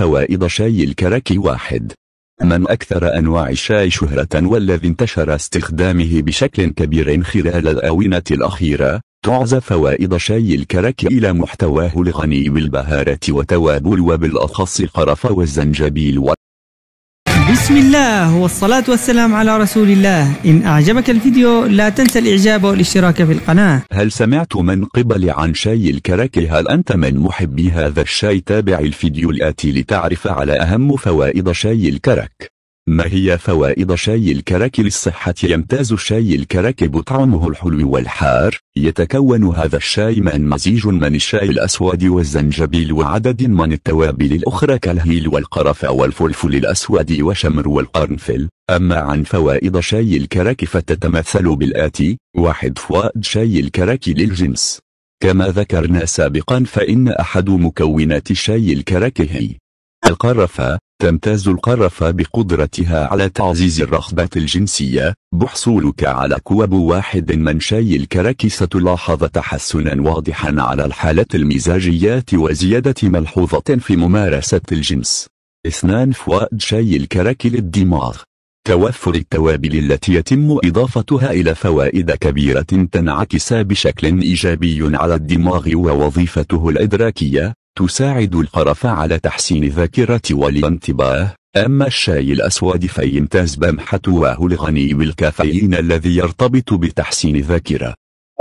فوائد شاي الكرك واحد من أكثر أنواع الشاي شهرة والذي انتشر استخدامه بشكل كبير خلال الآونة الأخيرة تعزى فوائد شاي الكرك إلى محتواه الغني بالبهارات وتوابل وبالأخص القرف والزنجبيل بسم الله والصلاة والسلام على رسول الله إن أعجبك الفيديو لا تنسى الإعجاب والاشتراك في القناة هل سمعت من قبل عن شاي الكرك هل أنت من محبي هذا الشاي تابع الفيديو الآتي لتعرف على أهم فوائد شاي الكرك ما هي فوائد شاي الكرك للصحة يمتاز شاي الكرك بطعمه الحلو والحار يتكون هذا الشاي من مزيج من الشاي الأسود والزنجبيل وعدد من التوابل الأخرى كالهيل والقرفة والفلفل الأسود وشمر والقرنفل أما عن فوائد شاي الكرك فتتمثل بالآتي واحد فوائد شاي الكرك للجنس كما ذكرنا سابقا فإن أحد مكونات شاي الكرك هي القرفة تمتاز القرفة بقدرتها على تعزيز الرغبة الجنسية بحصولك على كوب واحد من شاي الكراكيس تلاحظ تحسنا واضحا على الحالات المزاجية وزيادة ملحوظة في ممارسة الجنس اثنان فوائد شاي الكراكي للدماغ توفر التوابل التي يتم إضافتها إلى فوائد كبيرة تنعكس بشكل إيجابي على الدماغ ووظيفته الإدراكية تساعد القرف على تحسين الذاكرة والانتباه أما الشاي الأسود فيمتاز بمحتواه الغني بالكافيين الذي يرتبط بتحسين الذاكرة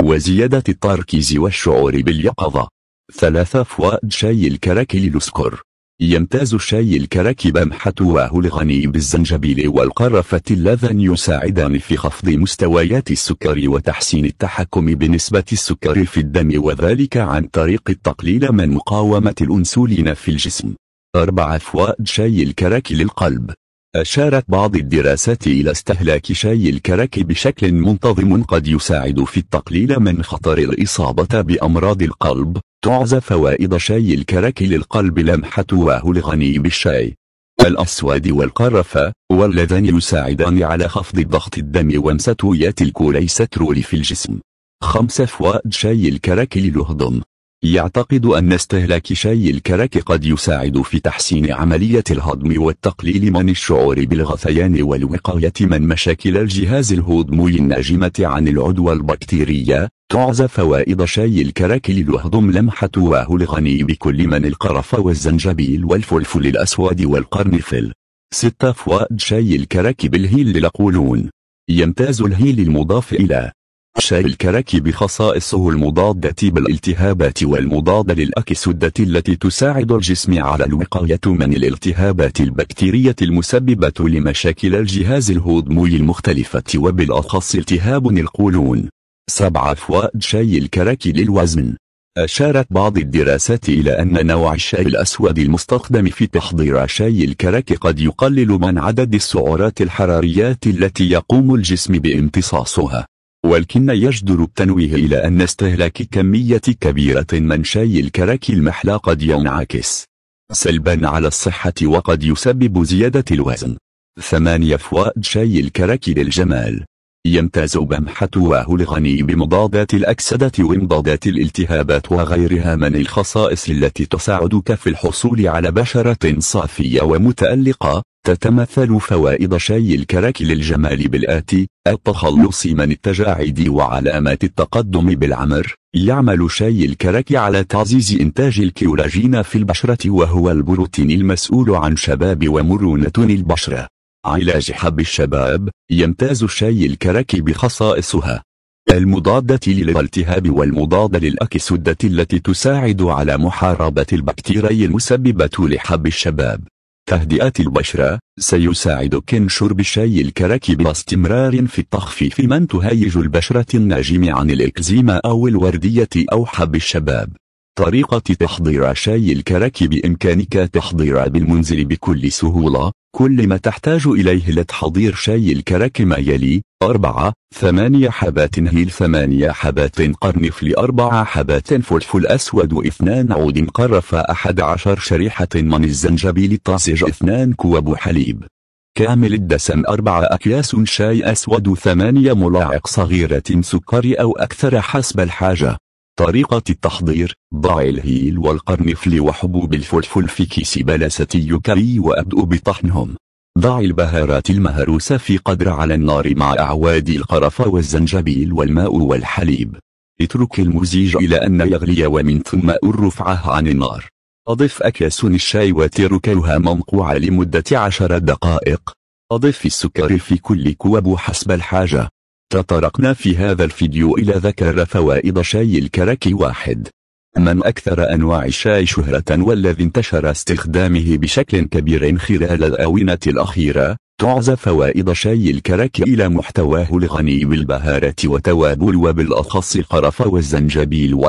وزيادة التركيز والشعور باليقظة ثلاثة فوائد شاي الكراكي للسكر يمتاز الشاي الكرك بمحتواه وهو بالزنجبيل والقرفة اللذان يساعدان في خفض مستويات السكر وتحسين التحكم بنسبة السكر في الدم وذلك عن طريق التقليل من مقاومة الأنسولين في الجسم. 4 فوائد شاي الكرك للقلب أشارت بعض الدراسات إلى استهلاك شاي الكرك بشكل منتظم قد يساعد في التقليل من خطر الإصابة بأمراض القلب تعزى فوائد شاي الكرك للقلب لمحة وهو الغني بالشاي الأسود والقرفة واللذان يساعدان على خفض ضغط الدم ومستويات الكوليسترول في الجسم 5 فوائد شاي الكرك للهضم يعتقد أن استهلاك شاي الكرك قد يساعد في تحسين عملية الهضم والتقليل من الشعور بالغثيان والوقاية من مشاكل الجهاز الهضمي الناجمة عن العدوى البكتيرية تعزى فوائد شاي الكرك للهضم لمحة وهو الغني بكل من القرف والزنجبيل والفلفل الأسود والقرنفل 6 فوائد شاي الكرك بالهيل للقولون يمتاز الهيل المضاف إلى شاي الكرك بخصائصه المضادة بالالتهابات والمضادة للأكسدة التي تساعد الجسم على الوقاية من الالتهابات البكتيرية المسببة لمشاكل الجهاز الهضمي المختلفة وبالأخص التهاب القولون. 7 فوائد شاي الكرك للوزن أشارت بعض الدراسات إلى أن نوع الشاي الأسود المستخدم في تحضير شاي الكرك قد يقلل من عدد السعرات الحراريات التي يقوم الجسم بامتصاصها ولكن يجدر التنويه إلى أن استهلاك كمية كبيرة من شاي الكرك المحلى قد ينعكس سلبا على الصحة وقد يسبب زيادة الوزن ثمانية فوائد شاي الكرك للجمال يمتاز بمحته الغني بمضادات الأكسدة ومضادات الالتهابات وغيرها من الخصائص التي تساعدك في الحصول على بشرة صافية ومتألقة تتمثل فوائد شاي الكرك للجمال بالآتي التخلص من التجاعيد وعلامات التقدم بالعمر يعمل شاي الكرك على تعزيز إنتاج الكيولاجين في البشرة وهو البروتين المسؤول عن شباب ومرونة البشرة علاج حب الشباب يمتاز شاي الكرك بخصائصها المضادة للالتهاب والمضادة للأكسدة التي تساعد على محاربة البكتيريا المسببة لحب الشباب تهدئة البشرة سيساعدك شرب الشاي الكرك باستمرار في التخفيف من تهيج البشرة الناجم عن الإكزيما أو الوردية أو حب الشباب طريقة تحضير شاي الكرك بإمكانك تحضير بالمنزل بكل سهولة كل ما تحتاج إليه لتحضير شاي الكرك ما يلي أربعة ثمانية حبات هيل ثمانية حبات قرنفل أربعة حبات فلفل أسود اثنان عود قرفة أحد عشر شريحة من الزنجبيل الطازج اثنان كوب حليب كامل الدسم أربعة أكياس شاي أسود ثمانية ملاعق صغيرة سكر أو أكثر حسب الحاجة طريقة التحضير ضع الهيل والقرنفل وحبوب الفلفل في كيس بلسة يكري وأبدأ بطحنهم ضع البهارات المهروسة في قدر على النار مع أعواد القرفة والزنجبيل والماء والحليب اترك المزيج إلى أن يغلي ومن ثم ارفعه عن النار أضف أكياس الشاي وتركها منقوعة لمدة عشر دقائق أضف السكر في كل كوب حسب الحاجة تطرقنا في هذا الفيديو إلى ذكر فوائد شاي الكرك واحد من أكثر أنواع الشاي شهرة والذي انتشر استخدامه بشكل كبير خلال الآونة الأخيرة تعزى فوائد شاي الكرك إلى محتواه الغني بالبهارات وتوابل وبالأخص قرف والزنجبيل